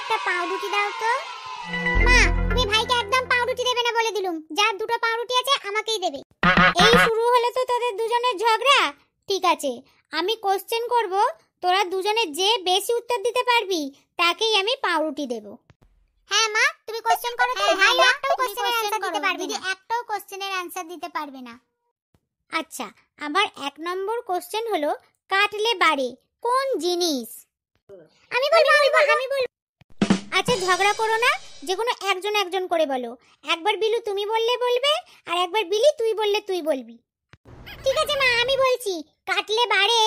একটা পাউরুটি দাও তো মা তুমি ভাইকে একদম পাউরুটি দেবে না বলে দিলুম যার দুটো পাউরুটি আছে আমাকেই দেবে এই শুরু হলো তো তোদের দুজনের ঝগড়া ঠিক আছে আমি কোশ্চেন করব তোরা দুজনে যে বেশি উত্তর দিতে পারবি তাকেই আমি পাউরুটি দেব হ্যাঁ মা তুমি কোশ্চেন করো তো হ্যাঁ, হ্যাঁ ভাই একটাও কোশ্চেনের অ্যানসার দিতে পারবে না একটাও কোশ্চেনের অ্যানসার দিতে পারবে না আচ্ছা আমার এক নম্বর কোশ্চেন হলো কাটলে বাড়ে কোন জিনিস আমি বলবো আমি বলবো আচ্ছা ঝগড়া করো না যে কোনো একজন একজন করে বলো একবার বিলু তুমি বললে বলবে আর একবার বিলি তুই বললে তুই বলবি ঠিক আছে মা আমি বলছি কাটলে বাড়ে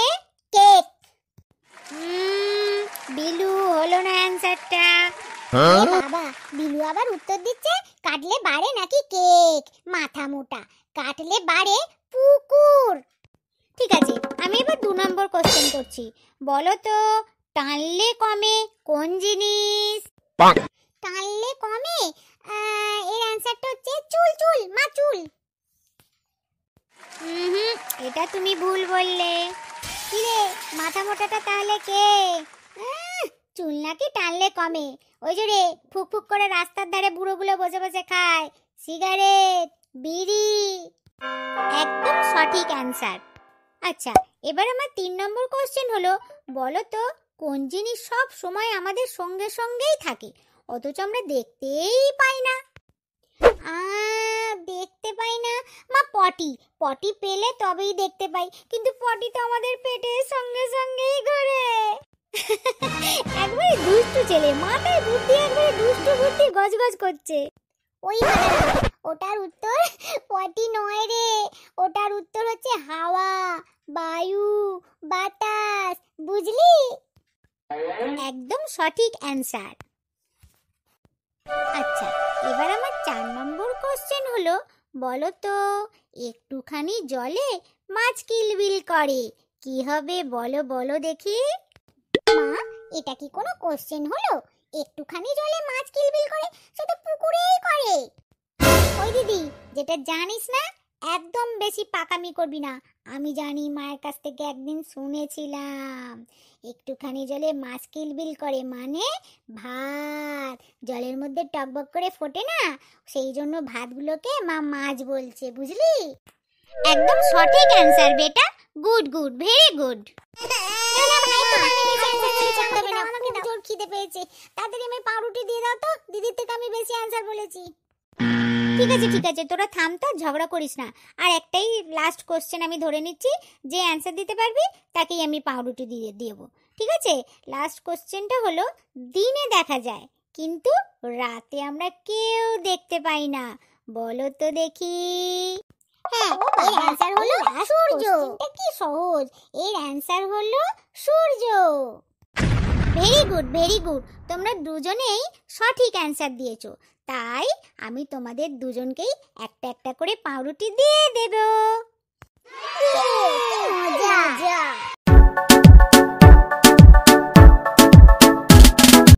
কেক বিলু হলো না অ্যানসারটা হ্যাঁ? বাবা বিলু আবার উত্তর দিচ্ছে কাটলে বাড়ে নাকি কেক মাথা মোটা কাটলে বাড়ে পুকুর ঠিক আছে আমি এবার দু নম্বর কোশ্চেন করছি বলো তো টানলে কমে কোন জিনিস টানলে কমে এর অ্যানসারটা হচ্ছে চুল চুল মা চুল হুম এটা তুমি ভুল বললে কি রে মাথা মোটাটা তাহলে কে চুল নাকি টানলে কমে ওই যে রে ফুক ফুক করে রাস্তার ধারে বুড়োগুলো বসে বসে খায় সিগারেট বিড়ি একদম সঠিক অ্যান্সার আচ্ছা এবার আমার তিন নম্বর কোশ্চেন হলো বলো তো কোন জিনিস সব সময় আমাদের সঙ্গে সঙ্গেই থাকে অথচ আমরা দেখতেই পাই না দেখতে পাই না মা পটি পটি পেলে তবেই দেখতে পাই কিন্তু পটি তো আমাদের পেটের সঙ্গে সঙ্গেই ঘোরে একবারে দুষ্টু ছেলে মাথায় বুদ্ধি একবারে দুষ্টু বুদ্ধি গজগজ করছে ওই মানে ওটার উত্তর পটি নয় রে ওটার উত্তর হচ্ছে হাওয়া বায়ু বাতাস বুঝলি একদম সঠিক অ্যান্সার আচ্ছা এবার আমার চার নম্বর কোশ্চেন হলো বলো তো একটুখানি জলে মাছ কিলবিল করে কি হবে বলো বলো দেখি মা এটা কি কোনো কোশ্চেন হলো একটুখানি জলে মাছ কিলবিল করে সে তো পুকুরেই করে ওই দিদি যেটা জানিস না একদম বেশি পাকামি করবি না আমি জানি মায়ের কাছ থেকে একদিন শুনেছিলাম একটুখানি জলে মাছ কিলবিল করে মানে ভাত জলের মধ্যে টকবক করে ফোটে না সেই জন্য ভাতগুলোকে মা মাছ বলছে বুঝলি একদম সঠিক অ্যান্সার বেটা গুড গুড ভেরি গুড খিদে পেয়েছে তাড়াতাড়ি আমি পাউরুটি দিয়ে দাও তো দিদির থেকে আমি বেশি অ্যান্সার বলেছি ঠিক আছে ঠিক আছে তোরা থাম তো ঝগড়া করিস না আর একটাই লাস্ট কোশ্চেন আমি ধরে নিচ্ছি যে অ্যান্সার দিতে পারবি তাকেই আমি পাউরুটি দিয়ে দেবো ঠিক আছে লাস্ট কোশ্চেনটা হলো দিনে দেখা যায় কিন্তু রাতে আমরা কেউ দেখতে পাই না বলো তো দেখি হ্যাঁ এর অ্যান্সার হলো সূর্য কি সহজ এর অ্যান্সার হলো সূর্য ভেরি গুড ভেরি গুড তোমরা দুজনেই সঠিক অ্যান্সার দিয়েছো তাই আমি তোমাদের দুজনকেই একটা একটা করে পাউরুটি দিয়ে দেবো